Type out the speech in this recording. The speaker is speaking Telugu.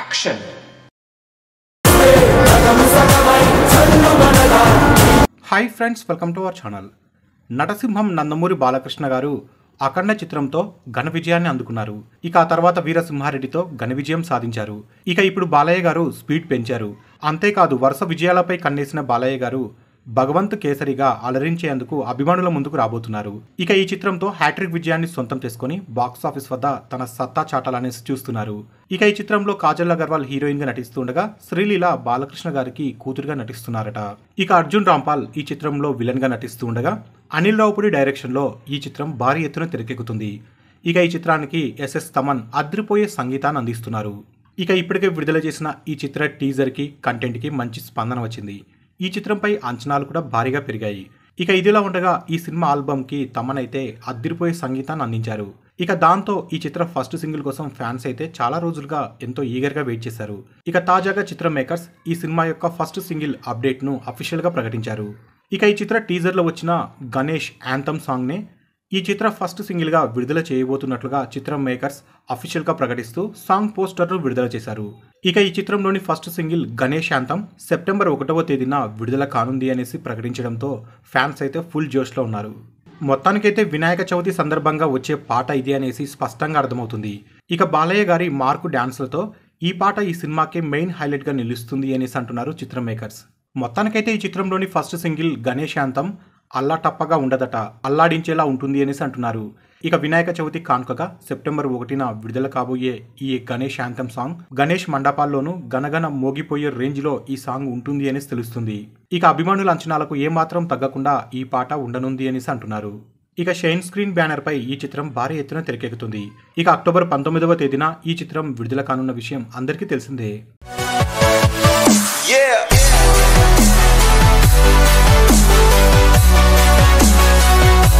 Action! Hi friends welcome to our channel నటసింహం నందమూరి బాలకృష్ణ గారు అఖండ చిత్రంతో ఘన విజయాన్ని అందుకున్నారు ఇక ఆ తర్వాత వీరసింహారెడ్డితో ఘన విజయం సాధించారు ఇక ఇప్పుడు బాలయ్య గారు స్పీడ్ పెంచారు అంతేకాదు వరుస విజయాలపై కన్నేసిన బాలయ్య గారు భగవంతు కేసరిగా అలరించేందుకు అభిమానుల ముందుకు రాబోతున్నారు ఇక ఈ చిత్రంతో హ్యాట్రిక్ విజయాన్ని సొంతం చేసుకుని బాక్సాఫీస్ వద్ద తన సత్తా చాటాలని చూస్తున్నారు ఇక ఈ చిత్రంలో కాజల్ అగర్వాల్ హీరోయిన్ గా నటిస్తుండగా శ్రీలీల బాలకృష్ణ గారికి కూతురుగా నటిస్తున్నారట ఇక అర్జున్ రాంపాల్ ఈ చిత్రంలో విలన్ గా నటిస్తుండగా అనిల్ రావుపుడి డైరెక్షన్లో ఈ చిత్రం భారీ ఎత్తున తెరకెక్కుతుంది ఇక ఈ చిత్రానికి ఎస్ఎస్ తమన్ అద్రిపోయే సంగీతాన్ని అందిస్తున్నారు ఇక ఇప్పటికే విడుదల చేసిన ఈ చిత్ర టీజర్కి కంటెంట్కి మంచి స్పందన వచ్చింది ఈ చిత్రంపై అంచనాలు కూడా భారీగా పెరిగాయి ఇక ఇదిలా ఉండగా ఈ సినిమా ఆల్బమ్కి తమనైతే అద్దిరిపోయే సంగీతాన్ని అందించారు ఇక దాంతో ఈ చిత్ర ఫస్ట్ సింగిల్ కోసం ఫ్యాన్స్ అయితే చాలా రోజులుగా ఎంతో ఈగర్గా వెయిట్ చేశారు ఇక తాజాగా చిత్ర మేకర్స్ ఈ సినిమా యొక్క ఫస్ట్ సింగిల్ అప్డేట్ను అఫీషియల్గా ప్రకటించారు ఇక ఈ చిత్ర టీజర్లో వచ్చిన గణేష్ యాంథమ్ సాంగ్నే ఈ చిత్ర ఫస్ట్ సింగిల్గా విడుదల చేయబోతున్నట్లుగా చిత్రం మేకర్స్ అఫీషియల్గా ప్రకటిస్తూ సాంగ్ పోస్టర్ను విడుదల చేశారు ఇక ఈ చిత్రంలోని ఫస్ట్ సింగిల్ గణేష్ శాంతం సెప్టెంబర్ ఒకటవ తేదీన విడుదల కానుంది అనేసి ప్రకటించడంతో ఫ్యాన్స్ అయితే ఫుల్ జోష్లో ఉన్నారు మొత్తానికైతే వినాయక చవితి సందర్భంగా వచ్చే పాట ఇది అనేసి స్పష్టంగా అర్థమవుతుంది ఇక బాలయ్య గారి మార్కు డ్యాన్స్లతో ఈ పాట ఈ సినిమాకే మెయిన్ హైలైట్గా నిలుస్తుంది అనేసి అంటున్నారు చిత్రం మేకర్స్ మొత్తానికైతే ఈ చిత్రంలోని ఫస్ట్ సింగిల్ గణేష్ శాంతం అల్లా టప్పగా ఉండదట అల్లాడించేలా ఉంటుంది అనేసి అంటున్నారు ఇక వినాయక చవితి కానుకగా సెప్టెంబర్ ఒకటిన విడుదల కాబోయే ఈ గణేష్ శాంతం సాంగ్ గణేష్ మండపాల్లోనూ గనగన మోగిపోయే రేంజ్లో ఈ సాంగ్ ఉంటుంది అనేసి తెలుస్తుంది ఇక అభిమానుల అంచనాలకు ఏమాత్రం తగ్గకుండా ఈ పాట ఉండనుంది అనేసి అంటున్నారు ఇక షైన్ స్క్రీన్ బ్యానర్పై ఈ చిత్రం భారీ ఎత్తున తెరకెక్కుతుంది ఇక అక్టోబర్ పంతొమ్మిదవ తేదీన ఈ చిత్రం విడుదల కానున్న విషయం అందరికీ తెలిసిందే